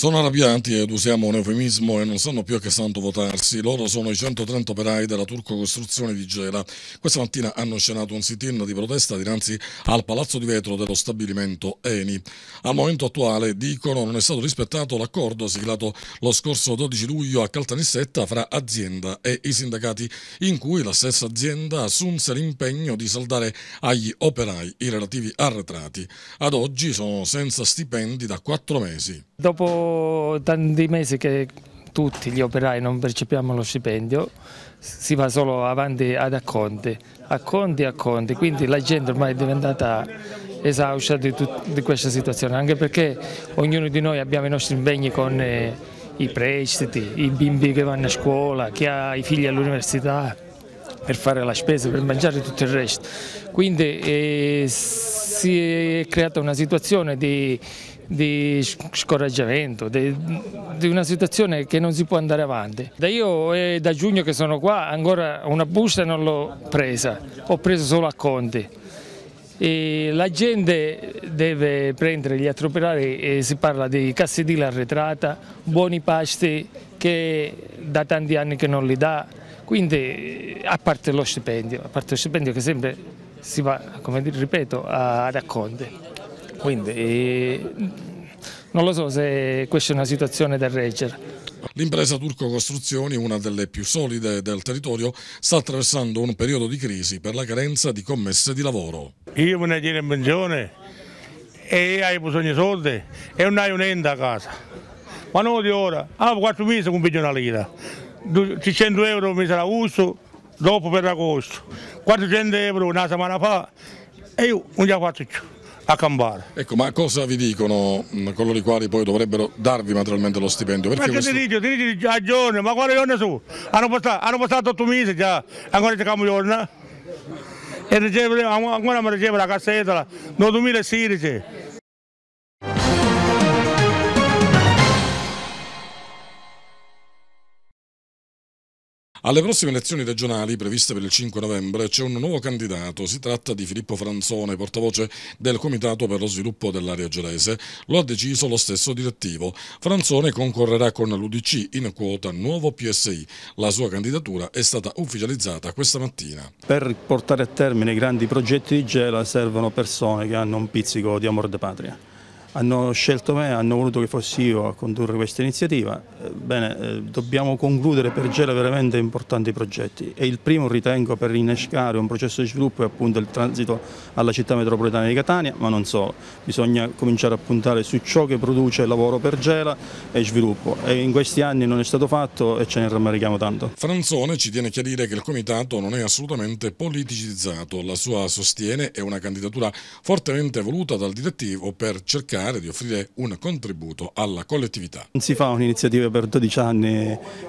Sono arrabbiati ed usiamo un eufemismo e non sanno più a che santo votarsi. Loro sono i 130 operai della Turco Costruzione di Gela. Questa mattina hanno scenato un sit-in di protesta dinanzi al palazzo di vetro dello stabilimento Eni. Al momento attuale, dicono, non è stato rispettato l'accordo siglato lo scorso 12 luglio a Caltanissetta fra azienda e i sindacati, in cui la stessa azienda assunse l'impegno di saldare agli operai i relativi arretrati. Ad oggi sono senza stipendi da quattro mesi. Dopo tanti mesi che tutti gli operai non percepiamo lo stipendio, si va solo avanti ad acconti, acconti, acconti, quindi la gente ormai è diventata esausta di, di, questa situazione, anche perché ognuno di noi abbiamo i nostri impegni con eh, i prestiti, i bimbi che vanno a scuola, chi ha i figli all'università per fare la spesa, per mangiare tutto il resto. Quindi eh, si è creata una situazione di di scoraggiamento, di, di, una situazione che non si può andare avanti. Da io è da giugno che sono qua ancora una busta non l'ho presa, ho preso solo a conti. E la gente deve prendere gli attroperari e si parla di cassedile arretrata, buoni pasti che da tanti anni che non li dà, quindi a parte lo stipendio, a parte lo stipendio che sempre si va, come ripeto, ad acconte. Quindi eh, non lo so se questa è una situazione da reggere. L'impresa Turco Costruzioni, una delle più solide del territorio, sta attraversando un periodo di crisi per la carenza di commesse di lavoro. Io me ne dire in pensione e hai bisogno di soldi e non hai un a casa. Ma non di ora, avevo ah, 4 mesi con una lira, 300 euro mi sarà uso dopo per agosto, 400 euro una settimana fa e io non li ho fatto più a Cambare. Ecco, ma cosa vi dicono mm, coloro i quali poi dovrebbero darvi materialmente lo stipendio? Perché ma che questo... ti dico, ti dico a giorno, ma quale giorno su? Hanno passato, hanno passato 8 mesi già, ancora ci cambio giorno. E ricevono, ancora mi ricevono la cassetta, 2016. Alle prossime elezioni regionali, previste per il 5 novembre, c'è un nuovo candidato. Si tratta di Filippo Franzone, portavoce del Comitato per lo sviluppo dell'area gelese. Lo ha deciso lo stesso direttivo. Franzone concorrerà con l'UDC in quota Nuovo PSI. La sua candidatura è stata ufficializzata questa mattina. Per portare a termine i grandi progetti di Gela servono persone che hanno un pizzico di amor de patria hanno scelto me, hanno voluto che fossi io a condurre questa iniziativa. Eh, bene, eh, dobbiamo concludere per Gela veramente importanti progetti e il primo ritengo per innescare un processo di sviluppo è appunto il transito alla città metropolitana di Catania, ma non solo, bisogna cominciare a puntare su ciò che produce lavoro per Gela e sviluppo e in questi anni non è stato fatto e ce ne rammarichiamo tanto. Franzone ci tiene a chiarire che il comitato non è assolutamente politicizzato, la sua sostiene è una candidatura fortemente voluta dal direttivo per cercare cercare di offrire un contributo alla collettività. Non si fa un'iniziativa per 12 anni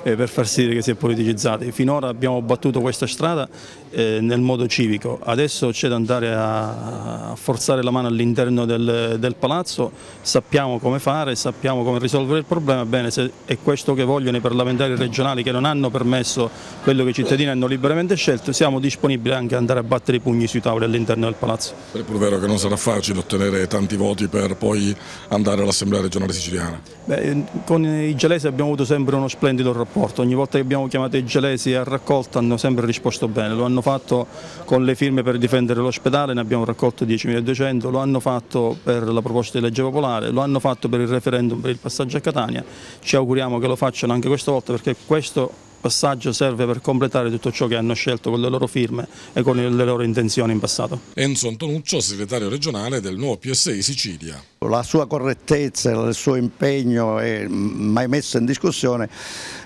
eh, per far sì che si sia politicizzata, finora abbiamo battuto questa strada eh, nel modo civico. Adesso c'è da andare a, forzare la mano all'interno del, del, palazzo, sappiamo come fare, sappiamo come risolvere il problema, bene se è questo che vogliono i parlamentari regionali che non hanno permesso quello che i cittadini hanno liberamente scelto, siamo disponibili anche ad andare a battere i pugni sui tavoli all'interno del palazzo. È pur vero che non sarà facile ottenere tanti voti per poi andare all'Assemblea regionale siciliana? Beh, con i gelesi abbiamo avuto sempre uno splendido rapporto, ogni volta che abbiamo chiamato i gelesi a raccolta hanno sempre risposto bene, lo hanno l'hanno fatto con le firme per difendere l'ospedale, ne abbiamo raccolto 10.200, lo hanno fatto per la proposta di legge popolare, lo hanno fatto per il referendum per il passaggio a Catania, ci auguriamo che lo facciano anche questa volta perché questo passaggio serve per completare tutto ciò che hanno scelto con le loro firme e con le loro intenzioni in passato. Enzo Antonuccio, segretario regionale del nuovo PSI Sicilia. La sua correttezza, il suo impegno è mai messo in discussione,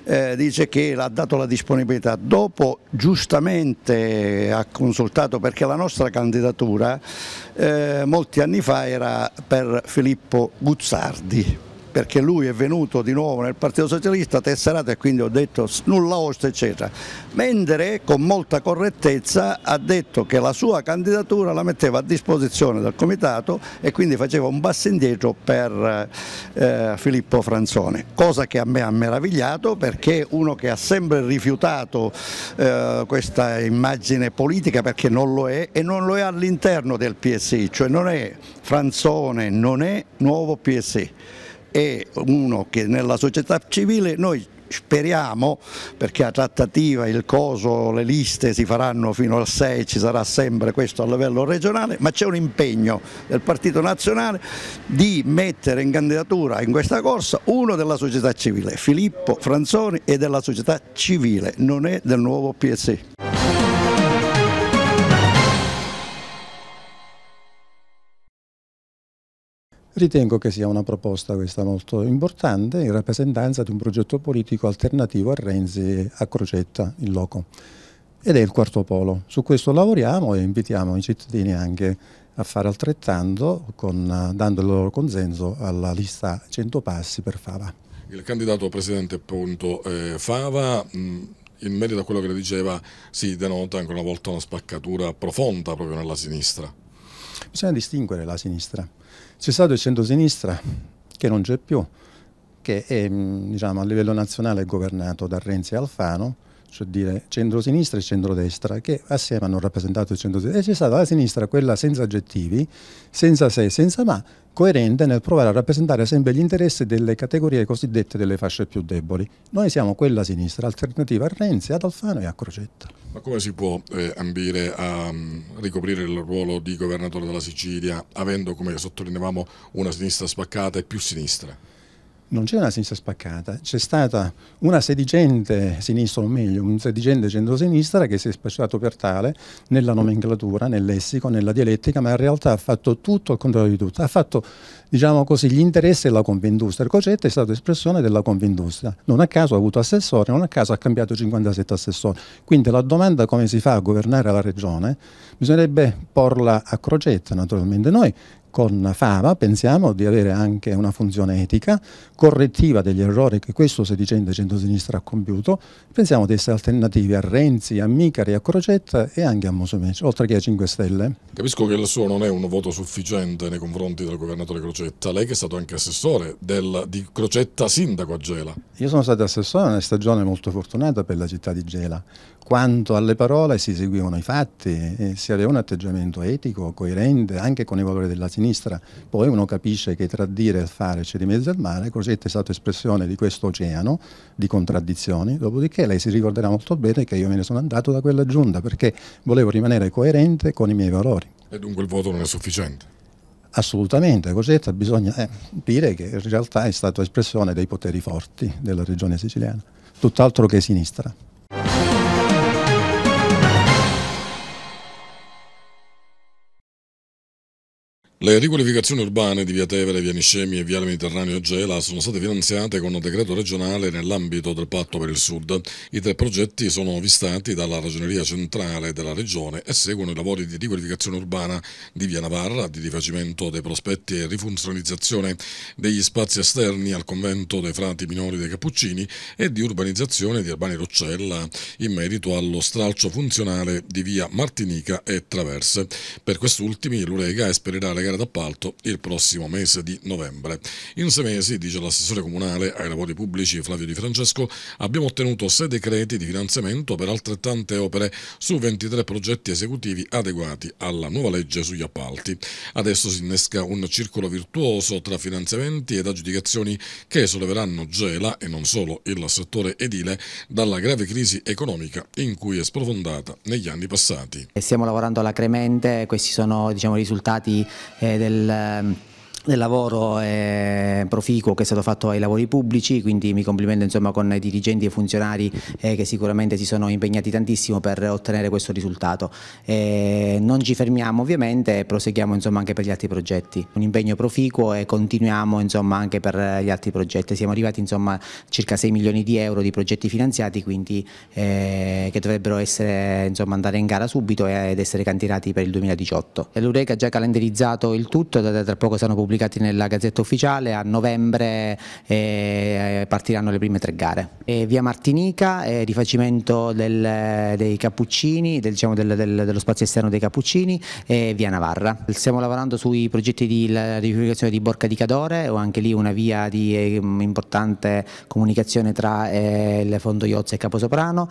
eh, dice che ha dato la disponibilità. Dopo giustamente ha consultato perché la nostra candidatura eh, molti anni fa era per Filippo Guzzardi perché lui è venuto di nuovo nel Partito Socialista tesserato e quindi ho detto nulla osta eccetera, mentre con molta correttezza ha detto che la sua candidatura la metteva a disposizione del comitato e quindi faceva un passo indietro per eh, Filippo Franzone, cosa che a me ha meravigliato perché uno che ha sempre rifiutato eh, questa immagine politica perché non lo è e non lo è all'interno del PSI, cioè non è Franzone, non è nuovo PSI è uno che nella società civile noi speriamo, perché la trattativa, il coso, le liste si faranno fino al 6, ci sarà sempre questo a livello regionale, ma c'è un impegno del Partito Nazionale di mettere in candidatura in questa corsa uno della società civile, Filippo Franzoni è della società civile, non è del nuovo PSI. Ritengo che sia una proposta questa molto importante in rappresentanza di un progetto politico alternativo a Renzi e a Crocetta in loco ed è il quarto polo. Su questo lavoriamo e invitiamo i cittadini anche a fare altrettanto con, dando il loro consenso alla lista 100 passi per Fava. Il candidato presidente appunto eh, Fava mh, mm, in merito a quello che le diceva si denota ancora una volta una spaccatura profonda proprio nella sinistra bisogna distinguere la sinistra. C'è stato il centro-sinistra che non c'è più, che è, mm, diciamo, a livello nazionale è governato da Renzi e Alfano, cioè dire centro-sinistra e centro-destra, che assieme hanno rappresentato il centro-sinistra. E c'è stata la sinistra, quella senza aggettivi, senza se, senza ma, coerente nel provare a rappresentare sempre gli interessi delle categorie cosiddette delle fasce più deboli. Noi siamo quella sinistra, alternativa a Renzi, ad Alfano e a Crocetta. Ma come si può eh, ambire a um, ricoprire il ruolo di governatore della Sicilia avendo, come sottolineavamo, una sinistra spaccata e più sinistra? non c'è una sinistra spaccata, c'è stata una sedicente sinistra, o meglio, un sedicente centrosinistra che si è spacciato per tale nella nomenclatura, nel lessico, nella dialettica, ma in realtà ha fatto tutto al contrario di tutto. Ha fatto, diciamo così, gli interessi della convindustria. Il Cocetta è stato espressione della convindustria. Non a caso ha avuto assessore, non a caso ha cambiato 57 assessori. Quindi la domanda come si fa a governare la regione bisognerebbe porla a Crocetta, naturalmente. Noi con fama, pensiamo di avere anche una funzione etica, correttiva degli errori che questo sedicente centrosinistra ha compiuto, pensiamo di essere alternativi a Renzi, a Micari, a Crocetta e anche a Musumeci, oltre che a 5 Stelle. Capisco che il suo non è un voto sufficiente nei confronti del governatore Crocetta, lei che è stato anche assessore del, di Crocetta sindaco a Gela. Io sono stato assessore in una stagione molto fortunata per la città di Gela. Quanto alle parole si seguivano i fatti e eh, si aveva un atteggiamento etico, coerente, anche con i valori della sinistra. Poi uno capisce che tra dire e fare c'è di mezzo al mare, Crocetta è stata espressione di questo oceano di contraddizioni. Dopodiché lei si ricorderà molto bene che io me ne sono andato da quella giunta perché volevo rimanere coerente con i miei valori. E dunque il voto non è sufficiente? Assolutamente, Cosetta bisogna eh, dire che in realtà è stata espressione dei poteri forti della regione siciliana, tutt'altro che sinistra. Le riqualificazioni urbane di Via Tevere, Via Niscemi e Viale Mediterraneo Gela sono state finanziate con decreto regionale nell'ambito del Patto per il Sud. I tre progetti sono vistati dalla Ragioneria Centrale della Regione e seguono i lavori di riqualificazione urbana di Via Navarra, di rifacimento dei prospetti e rifunzionalizzazione degli spazi esterni al convento dei frati minori dei Cappuccini e di urbanizzazione di Urbani Roccella in merito allo stralcio funzionale di Via Martinica e Traverse. Per quest'ultimi l'Urega esperirà le gara d'appalto il prossimo mese di novembre. In sei mesi, dice l'assessore comunale ai lavori pubblici Flavio Di Francesco, abbiamo ottenuto sei decreti di finanziamento per altrettante opere su 23 progetti esecutivi adeguati alla nuova legge sugli appalti. Adesso si innesca un circolo virtuoso tra finanziamenti ed aggiudicazioni che solleveranno Gela e non solo il settore edile dalla grave crisi economica in cui è sprofondata negli anni passati. Stiamo lavorando alacremente, questi sono diciamo, risultati eh, del del lavoro eh, proficuo che è stato fatto ai lavori pubblici, quindi mi complimento insomma, con i dirigenti e i funzionari eh, che sicuramente si sono impegnati tantissimo per ottenere questo risultato. Eh, non ci fermiamo ovviamente e proseguiamo insomma, anche per gli altri progetti. Un impegno proficuo e continuiamo insomma, anche per gli altri progetti. Siamo arrivati a circa 6 milioni di euro di progetti finanziati quindi, eh, che dovrebbero essere, andare in gara subito ed essere cantierati per il 2018. L'Ureca ha già calendarizzato il tutto, tra poco saranno pubblicati pubblicati nella Gazzetta Ufficiale, a novembre eh, eh, partiranno le prime tre gare. E via Martinica, eh, rifacimento del, eh, dei Cappuccini, del, diciamo del, dello spazio esterno dei Cappuccini e via Navarra. Stiamo lavorando sui progetti di riunificazione di Borca di Cadore o anche lì una via di eh, importante comunicazione tra eh, il Fondo Iozza e Caposoprano,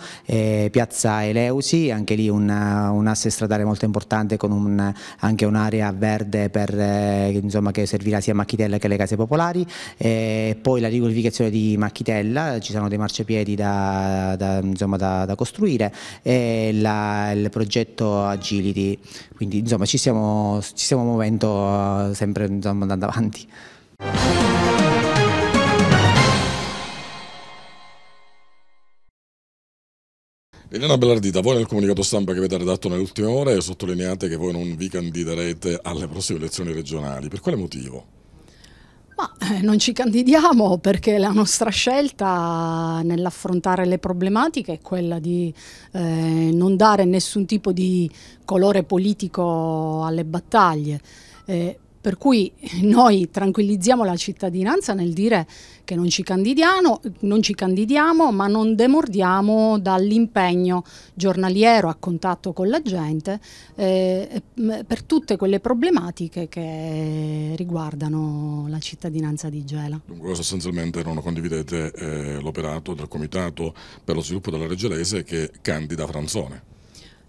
piazza Eleusi, anche lì una, un asse stradale molto importante con un, anche un'area verde per, insomma, che servirà sia a Macchitella che alle case popolari, e poi la riqualificazione di Macchitella, ci sono dei marciapiedi da, da, insomma, da, da costruire, e la, il progetto Agility, quindi insomma ci stiamo, ci stiamo muovendo eh, sempre insomma, andando avanti. Elena Bellardita, voi nel comunicato stampa che avete redatto nelle ultime ore sottolineate che voi non vi candiderete alle prossime elezioni regionali. Per quale motivo? Ma eh, non ci candidiamo perché la nostra scelta nell'affrontare le problematiche è quella di eh, non dare nessun tipo di colore politico alle battaglie. Eh, per cui noi tranquillizziamo la cittadinanza nel dire che non ci, non ci candidiamo, ma non demordiamo dall'impegno giornaliero a contatto con la gente eh, per tutte quelle problematiche che riguardano la cittadinanza di Gela. Dunque sostanzialmente non condividete eh, l'operato del Comitato per lo sviluppo della Reggelese che candida Franzone.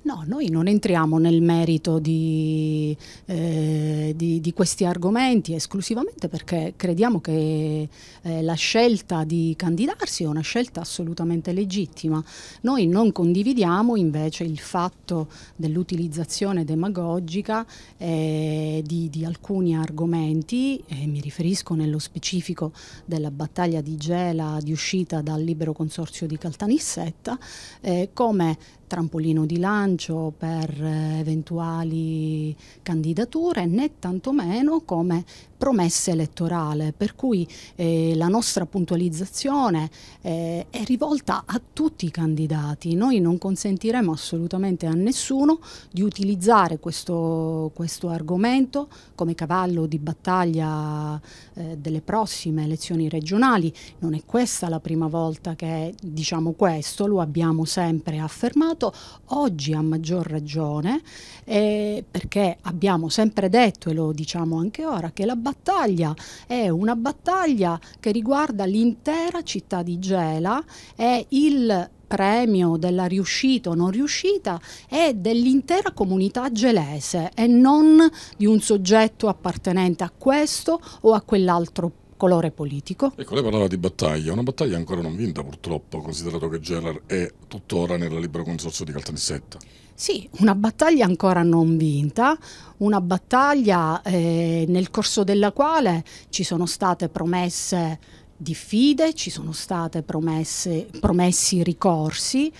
No, noi non entriamo nel merito di, eh, di, di questi argomenti esclusivamente perché crediamo che eh, la scelta di candidarsi è una scelta assolutamente legittima. Noi non condividiamo invece il fatto dell'utilizzazione demagogica eh, di, di, alcuni argomenti, mi riferisco nello specifico della battaglia di Gela di uscita dal libero consorzio di Caltanissetta, eh, come trampolino di lancio per eh, eventuali candidature né tantomeno come promessa elettorale, per cui eh, la nostra puntualizzazione eh, è rivolta a tutti i candidati. Noi non consentiremo assolutamente a nessuno di utilizzare questo, questo argomento come cavallo di battaglia eh, delle prossime elezioni regionali. Non è questa la prima volta che diciamo questo, lo abbiamo sempre affermato, oggi a maggior ragione eh, perché abbiamo sempre detto e lo diciamo anche ora che la battaglia battaglia è una battaglia che riguarda l'intera città di Gela, è il premio della riuscita o non riuscita è dell'intera comunità gelese e non di un soggetto appartenente a questo o a quell'altro colore politico. Ecco, lei parlava di battaglia, una battaglia ancora non vinta purtroppo, considerato che Gelar è tuttora nella libera consorzio di Caltanissetta. Sì, una battaglia ancora non vinta, una battaglia eh, nel corso della quale ci sono state promesse diffide, ci sono state promesse, promessi ricorsi,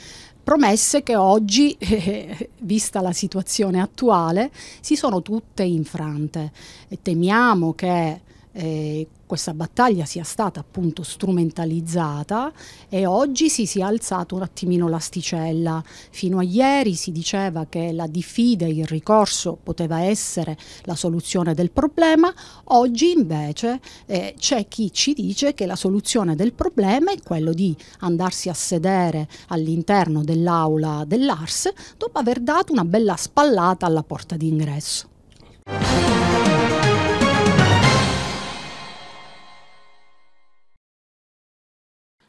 promesse che oggi, eh, vista la situazione attuale, si sono tutte infrante. E temiamo che eh, questa battaglia sia stata appunto strumentalizzata e oggi si sia alzato un attimino l'asticella. Fino a ieri si diceva che la diffida, e il ricorso poteva essere la soluzione del problema, oggi invece eh, c'è chi ci dice che la soluzione del problema è quello di andarsi a sedere all'interno dell'aula dell'ARS dopo aver dato una bella spallata alla porta d'ingresso.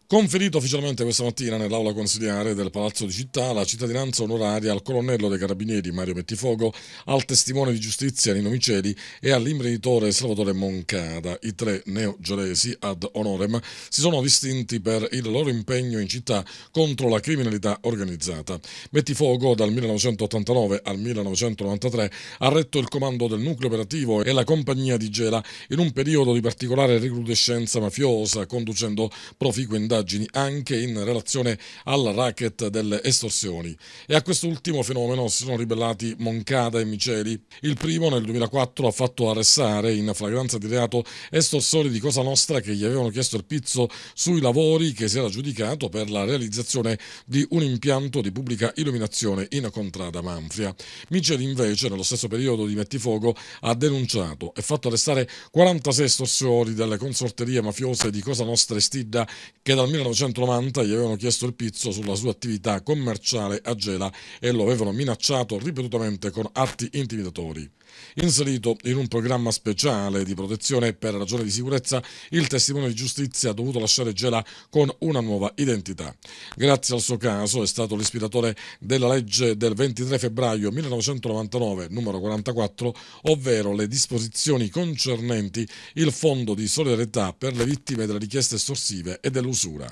Conferito ufficialmente questa mattina nell'aula consiliare del Palazzo di Città la cittadinanza onoraria al colonnello dei carabinieri Mario Pettifogo, al testimone di giustizia Nino Miceli e all'imprenditore Salvatore Moncada. I tre neogioresi ad honorem si sono distinti per il loro impegno in città contro la criminalità organizzata. Pettifogo dal 1989 al 1993 ha retto il comando del nucleo operativo e la compagnia di Gela in un periodo di particolare recrudescenza mafiosa, conducendo proficue indagini indagini anche in relazione al racket delle estorsioni. E a quest'ultimo fenomeno si sono ribellati Moncada e Miceli. Il primo nel 2004 ha fatto arrestare in flagranza di reato estorsori di Cosa Nostra che gli avevano chiesto il pizzo sui lavori che si era giudicato per la realizzazione di un impianto di pubblica illuminazione in contrada Manfria. Miceli invece nello stesso periodo di Mettifogo ha denunciato e fatto arrestare 46 estorsori delle consorterie mafiose di Cosa Nostra e Stidda che dal dal 1990 gli avevano chiesto il pizzo sulla sua attività commerciale a Gela e lo avevano minacciato ripetutamente con atti intimidatori. Inserito in un programma speciale di protezione per ragioni di sicurezza, il testimone di giustizia ha dovuto lasciare Gela con una nuova identità. Grazie al suo caso è stato l'ispiratore della legge del 23 febbraio 1999 numero 44, ovvero le disposizioni concernenti il Fondo di solidarietà per le vittime delle richieste estorsive e dell'usura.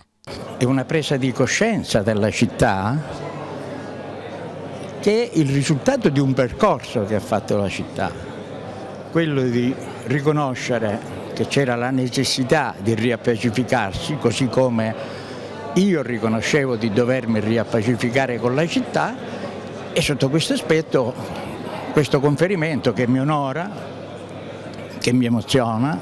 È una presa di coscienza della città che è il risultato di un percorso che ha fatto la città, quello di riconoscere che c'era la necessità di riappacificarsi, così come io riconoscevo di dovermi riappacificare con la città e sotto questo aspetto questo conferimento che mi onora, che mi emoziona,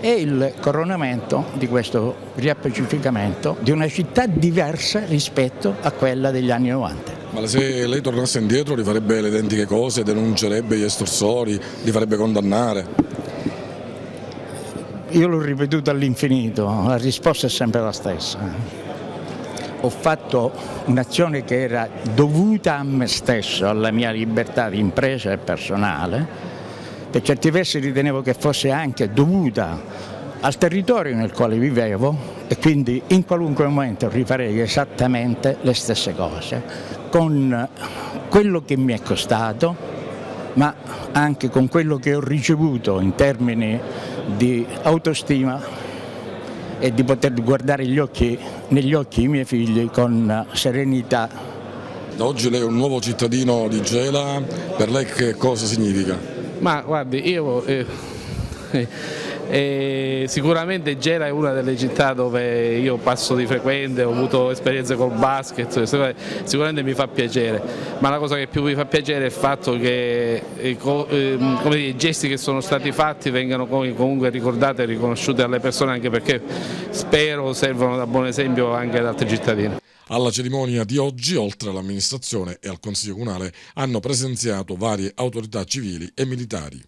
è il coronamento di questo riappacificamento di una città diversa rispetto a quella degli anni 90. Ma se lei tornasse indietro rifarebbe le identiche cose, denuncerebbe gli estorsori, li farebbe condannare? Io l'ho ripetuto all'infinito, la risposta è sempre la stessa. Ho fatto un'azione che era dovuta a me stesso, alla mia libertà di impresa e personale, per certi versi ritenevo che fosse anche dovuta al territorio nel quale vivevo e quindi in qualunque momento rifarei esattamente le stesse cose, con quello che mi è costato, ma anche con quello che ho ricevuto in termini di autostima e di poter guardare gli occhi, negli occhi i miei figli con serenità. Da Oggi lei è un nuovo cittadino di Gela, per lei che cosa significa? Ma guardi, io... Eh, eh e sicuramente Gera è una delle città dove io passo di frequente, ho avuto esperienze col basket, sicuramente mi fa piacere, ma la cosa che più mi fa piacere è il fatto che eh, ehm, dire, i gesti che sono stati fatti vengano comunque ricordati e riconosciuti alle persone anche perché spero servono da buon esempio anche ad altri cittadini. Alla cerimonia di oggi, oltre all'amministrazione e al Consiglio Comunale, hanno presenziato varie autorità civili e militari.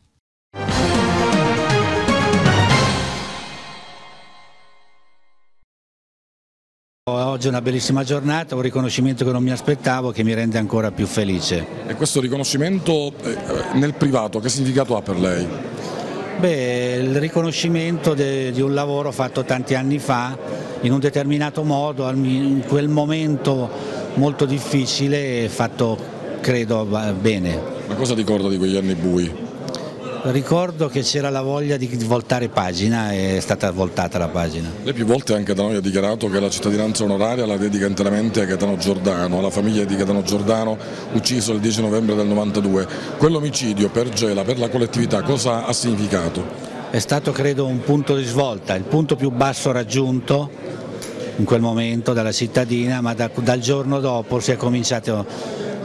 Oggi è una bellissima giornata, un riconoscimento che non mi aspettavo e che mi rende ancora più felice. E questo riconoscimento eh, nel privato che significato ha per lei? Beh, il riconoscimento di un lavoro fatto tanti anni fa in un determinato modo, in quel momento molto difficile, fatto credo bene. Ma cosa ricorda di quegli anni bui? ricordo che c'era la voglia di voltare pagina e è stata voltata la pagina. Lei più volte anche da noi ha dichiarato che la cittadinanza onoraria la dedica interamente a Gaetano Giordano, alla famiglia di Gaetano Giordano ucciso il 10 novembre del 92. Quell'omicidio per Gela, per la collettività, cosa ha significato? È stato credo un punto di svolta, il punto più basso raggiunto in quel momento dalla cittadina, ma da, dal giorno dopo si è cominciato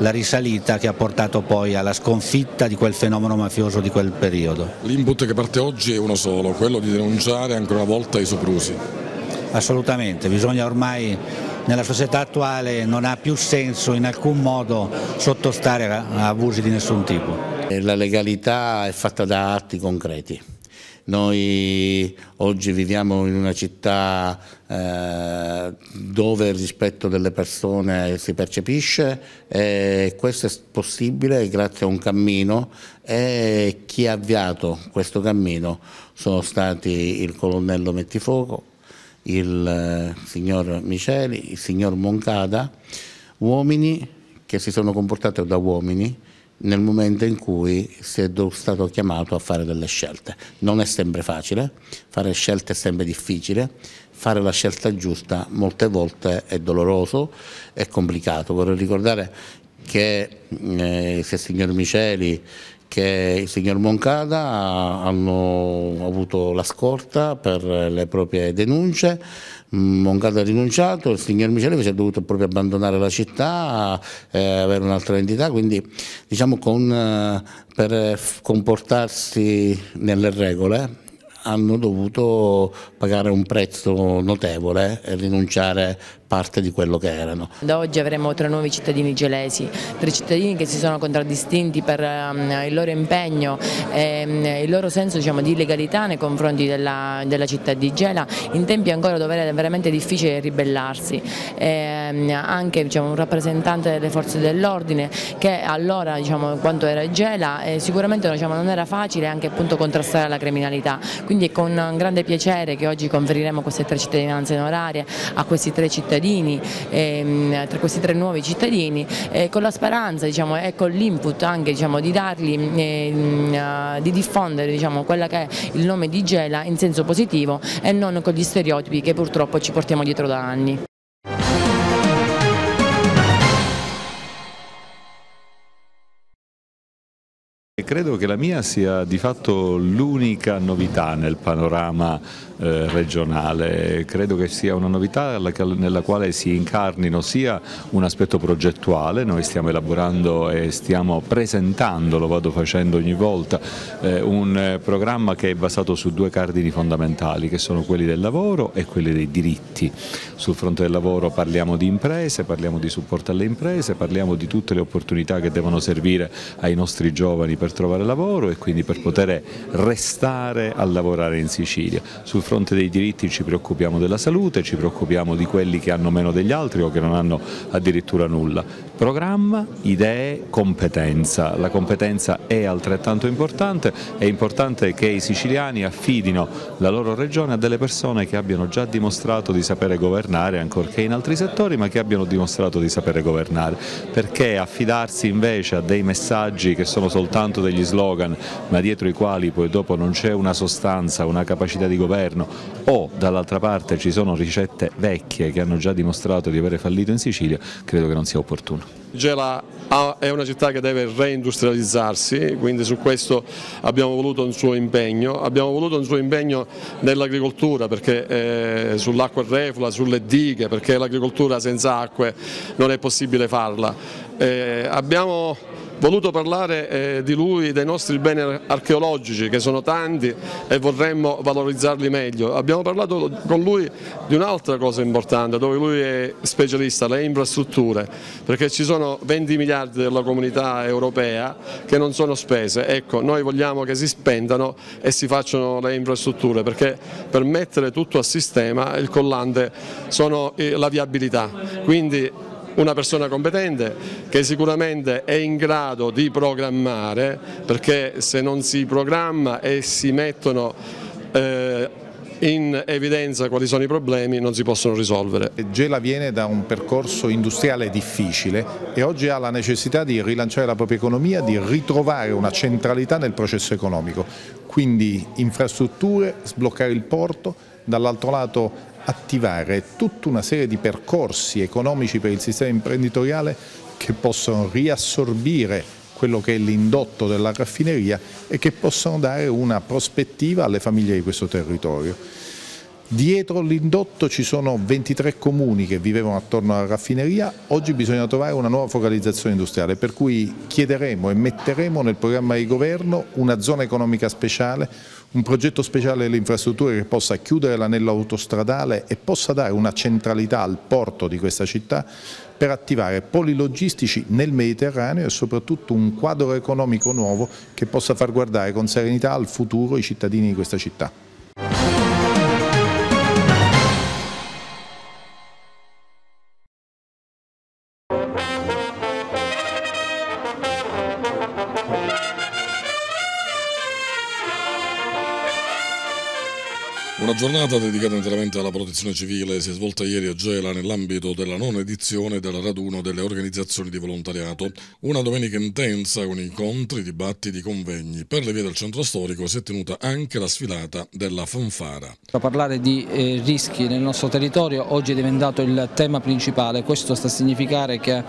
la risalita che ha portato poi alla sconfitta di quel fenomeno mafioso di quel periodo. L'input che parte oggi è uno solo, quello di denunciare ancora una volta i soprusi. Assolutamente, bisogna ormai nella società attuale non ha più senso in alcun modo sottostare a abusi di nessun tipo. Eh, la legalità è fatta da atti concreti. Noi oggi viviamo in una città eh, dove il rispetto delle persone si percepisce e questo è possibile grazie a un cammino e chi ha avviato questo cammino sono stati il colonnello Mettifoco, il eh, signor Miceli, il signor Moncada, uomini che si sono comportati da uomini nel momento in cui si è stato chiamato a fare delle scelte. Non è sempre facile, fare scelte è sempre difficile, fare la scelta giusta molte volte è doloroso, e complicato. Vorrei ricordare che eh, se il signor Miceli che il signor Moncada hanno avuto la scorta per le proprie denunce, Moncada ha rinunciato, il signor Micelevi si è dovuto proprio abbandonare la città, eh, avere un'altra entità, quindi diciamo con, eh, per comportarsi nelle regole hanno dovuto pagare un prezzo notevole e rinunciare parte di quello che erano. Da oggi avremo tre nuovi cittadini gelesi, tre cittadini che si sono contraddistinti per ehm, il loro impegno e ehm, il loro senso diciamo, di legalità nei confronti della, della, città di Gela in tempi ancora dove era veramente difficile ribellarsi. E ehm, anche diciamo, un rappresentante delle forze dell'ordine che allora diciamo, quanto era Gela eh, sicuramente diciamo, non era facile anche appunto contrastare la criminalità, quindi è con grande piacere che oggi conferiremo queste tre cittadinanze onorarie a questi tre cittadini cittadini, ehm, tra questi tre nuovi cittadini, eh, con la speranza diciamo, e con l'input anche diciamo, di dargli, eh, di diffondere diciamo, quella che è il nome di Gela in senso positivo e non con gli stereotipi che purtroppo ci portiamo dietro da anni. Credo che la mia sia di fatto l'unica novità nel panorama eh, regionale. Credo che sia una novità nella quale si incarnino sia un aspetto progettuale, noi stiamo elaborando e stiamo presentando, lo vado facendo ogni volta, eh, un programma che è basato su due cardini fondamentali che sono quelli del lavoro e quelli dei diritti. Sul fronte del lavoro parliamo di imprese, parliamo di supporto alle imprese, parliamo di tutte le opportunità che devono servire ai nostri giovani per trovare lavoro e quindi per poter restare a lavorare in Sicilia. Sul fronte dei diritti ci preoccupiamo della salute, ci preoccupiamo di quelli che hanno meno degli altri o che non hanno addirittura nulla. Programma, idee, competenza. La competenza è altrettanto importante, è importante che i siciliani affidino la loro regione a delle persone che abbiano già dimostrato di sapere governare, ancorché in altri settori, ma che abbiano dimostrato di sapere governare. Perché affidarsi invece a dei messaggi che sono soltanto degli slogan, ma dietro i quali poi dopo non c'è una sostanza, una capacità di governo, governo o dall'altra parte ci sono ricette vecchie che hanno già dimostrato di avere fallito in Sicilia, credo che non sia opportuno. Gela è una città che deve reindustrializzarsi, quindi su questo abbiamo voluto un suo impegno, abbiamo voluto un suo impegno nell'agricoltura, perché eh, sull'acqua reflua, sulle dighe, perché l'agricoltura senza acque non è possibile farla. Eh, abbiamo voluto parlare eh, di lui, dei nostri beni archeologici che sono tanti e vorremmo valorizzarli meglio. Abbiamo parlato con lui di un'altra cosa importante dove lui è specialista, le infrastrutture, perché ci sono 20 miliardi della comunità europea che non sono spese. Ecco, noi vogliamo che si spendano e si facciano le infrastrutture perché per mettere tutto a sistema il collante sono eh, la viabilità. Quindi una persona competente che sicuramente è in grado di programmare perché se non si programma e si mettono eh, in evidenza quali sono i problemi non si possono risolvere. Gela viene da un percorso industriale difficile e oggi ha la necessità di rilanciare la propria economia, di ritrovare una centralità nel processo economico, quindi infrastrutture, sbloccare il porto, dall'altro lato attivare tutta una serie di percorsi economici per il sistema imprenditoriale che possono riassorbire quello che è l'indotto della raffineria e che possono dare una prospettiva alle famiglie di questo territorio. Dietro l'indotto ci sono 23 comuni che vivevano attorno alla raffineria, oggi bisogna trovare una nuova focalizzazione industriale, per cui chiederemo e metteremo nel programma di governo una zona economica speciale, un progetto speciale delle infrastrutture che possa chiudere l'anello autostradale e possa dare una centralità al porto di questa città per attivare poli logistici nel Mediterraneo e soprattutto un quadro economico nuovo che possa far guardare con serenità al futuro i cittadini di questa città. giornata dedicata interamente alla protezione civile si è svolta ieri a Gela nell'ambito della nona edizione del raduno delle organizzazioni di volontariato. Una domenica intensa con incontri, dibattiti, convegni. Per le vie del centro storico si è tenuta anche la sfilata della fanfara. A parlare di eh, rischi nel nostro territorio oggi è diventato il tema principale. Questo sta a significare che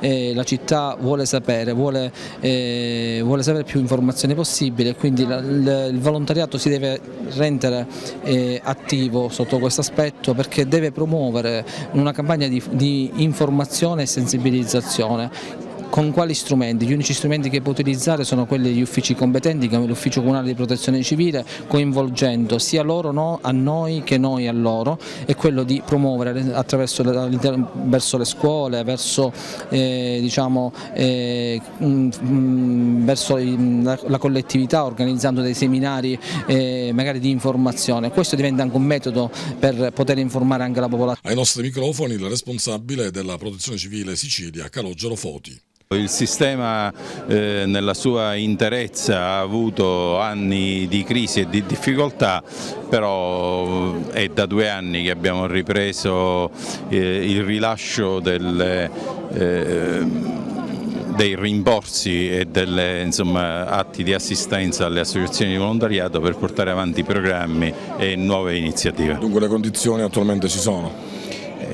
eh, la città vuole sapere, vuole, eh, vuole sapere più informazioni possibile, quindi la, il, il volontariato si deve rendere eh, attivo sotto questo aspetto perché deve promuovere una campagna di, di informazione e sensibilizzazione con quali strumenti? Gli unici strumenti che può utilizzare sono quelli degli uffici competenti come l'ufficio comunale di protezione civile coinvolgendo sia loro no, a noi che noi a loro e quello di promuovere attraverso verso le scuole, verso, eh, diciamo, eh, mh, mm, mm, verso mm, la, la, collettività organizzando dei seminari eh, magari di informazione. Questo diventa anche un metodo per poter informare anche la popolazione. Ai nostri microfoni il responsabile della protezione civile Sicilia, Calogero Foti. Il sistema eh, nella sua interezza ha avuto anni di crisi e di difficoltà, però eh, è da due anni che abbiamo ripreso eh, il rilascio del... Eh, dei rimborsi e degli atti di assistenza alle associazioni di volontariato per portare avanti programmi e nuove iniziative. Dunque le condizioni attualmente ci sono?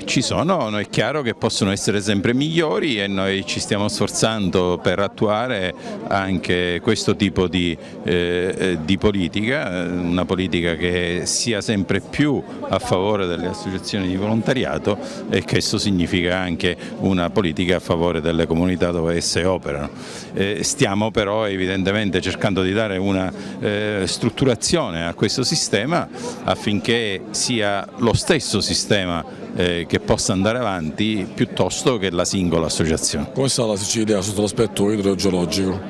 ci sono, è chiaro che possono essere sempre migliori e noi ci stiamo sforzando per attuare anche questo tipo di, eh, eh di politica, una politica che sia sempre più a favore delle associazioni di volontariato e che questo significa anche una politica a favore delle comunità dove esse operano. Eh, stiamo però evidentemente cercando di dare una eh, strutturazione a questo sistema affinché sia lo stesso sistema eh, che possa andare avanti piuttosto che la singola associazione. Come sta la Sicilia sotto l'aspetto idrogeologico?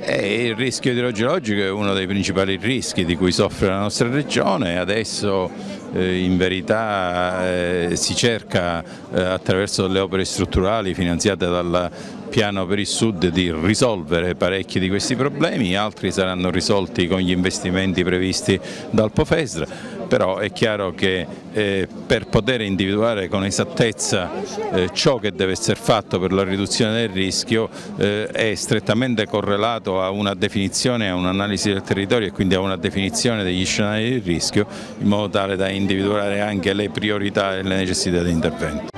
Eh, il rischio idrogeologico è uno dei principali rischi di cui soffre la nostra regione, adesso eh, in verità eh, si cerca eh, attraverso le opere strutturali finanziate dalla piano per il sud di risolvere parecchi di questi problemi, altri saranno risolti con gli investimenti previsti dal POFESR, però è chiaro che eh, per poter individuare con esattezza eh, ciò che deve essere fatto per la riduzione del rischio eh, è strettamente correlato a una definizione, a un'analisi del territorio e quindi a una definizione degli scenari di rischio in modo tale da individuare anche le priorità e le necessità di intervento.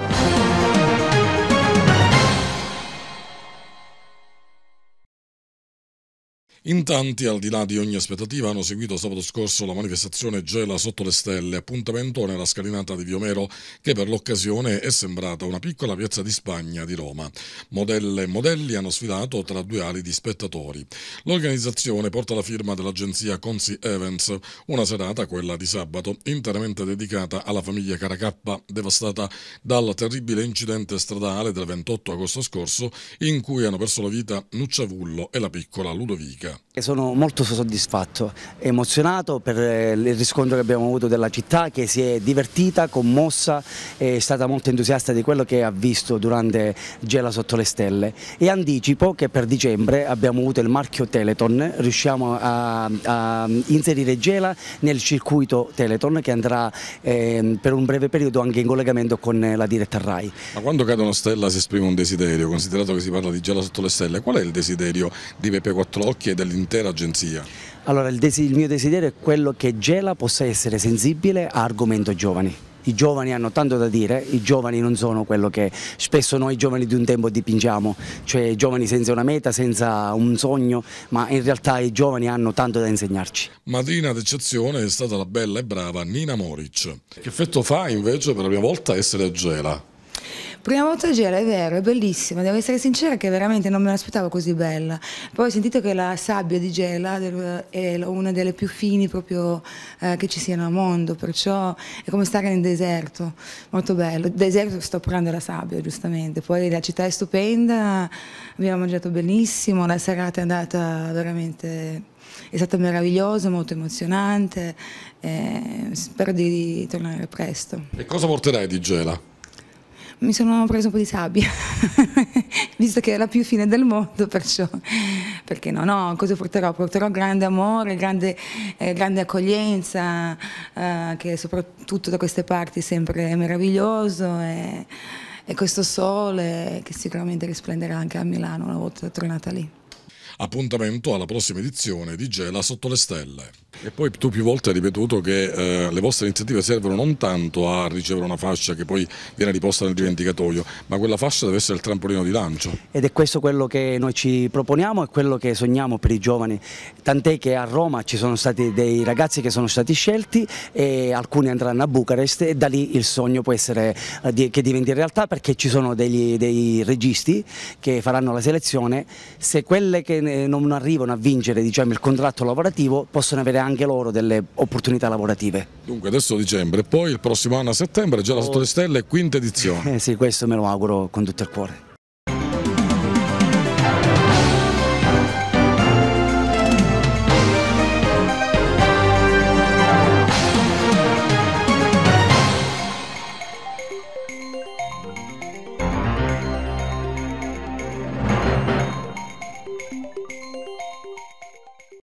In tanti, al di là di ogni aspettativa, hanno seguito sabato scorso la manifestazione Gela sotto le stelle, appuntamento nella scalinata di Viomero, che per l'occasione è sembrata una piccola piazza di Spagna di Roma. Modelle e modelli hanno sfidato tra due ali di spettatori. L'organizzazione porta la firma dell'agenzia Consi Events, una serata, quella di sabato, interamente dedicata alla famiglia Caracappa, devastata dal terribile incidente stradale del 28 agosto scorso, in cui hanno perso la vita Nuccia Vullo e la piccola Ludovica. Sono molto soddisfatto, emozionato per eh, il riscontro che abbiamo avuto della città che si è divertita, commossa, e è stata molto entusiasta di quello che ha visto durante Gela sotto le stelle e anticipo che per dicembre abbiamo avuto il marchio Teleton, riusciamo a, a inserire Gela nel circuito Teleton che andrà eh, per un breve periodo anche in collegamento con la diretta RAI. Ma quando cade una stella si esprime un desiderio, considerato che si parla di Gela sotto le stelle, qual è il desiderio di Pepe Quattro Occhi e del dell'intera agenzia? Allora il, il mio desiderio è quello che Gela possa essere sensibile a argomento giovani i giovani hanno tanto da dire, i giovani non sono quello che spesso noi giovani di un tempo dipingiamo, cioè giovani senza una meta, senza un sogno, ma in realtà i giovani hanno tanto da insegnarci. Madrina d'eccezione è stata la bella e brava Nina Moric. Che effetto fa invece per la prima volta essere a Gela? Prima volta Gela, è vero, è bellissima, devo essere sincera che veramente non me l'aspettavo così bella. Poi ho sentito che la sabbia di Gela è una delle più fini proprio eh, che ci siano al mondo, perciò è come stare nel deserto, molto bello. Deserto sto parlando della sabbia giustamente, poi la città è stupenda, abbiamo mangiato benissimo, la serata è andata veramente è stata meravigliosa, molto emozionante. Eh, spero di tornare presto. E cosa porterai di Gela? mi sono preso un po' di sabbia, visto che è la più fine del mondo, perciò, perché no, no, cosa porterò? Porterò grande amore, grande, eh, grande accoglienza, eh, che soprattutto da queste parti è sempre meraviglioso. E, e questo sole che sicuramente risplenderà anche a Milano una volta tornata lì. Appuntamento alla prossima edizione di Gela sotto le stelle. E poi tu più volte hai ripetuto che eh, le vostre iniziative servono non tanto a ricevere una fascia che poi viene riposta nel dimenticatoio, ma quella fascia deve essere il trampolino di lancio. Ed è questo quello che noi ci proponiamo e quello che sogniamo per i giovani, tant'è che a Roma ci sono stati dei ragazzi che sono stati scelti e alcuni andranno a Bucarest e da lì il sogno può essere eh, che diventi realtà perché ci sono degli, dei registi che faranno la selezione, se quelle che eh, non arrivano a vincere diciamo, il contratto lavorativo possono avere anche anche loro delle opportunità lavorative. Dunque adesso dicembre, poi il prossimo anno a settembre già la oh. Sotto le Stelle quinta edizione. Eh sì, questo me lo auguro con tutto il cuore.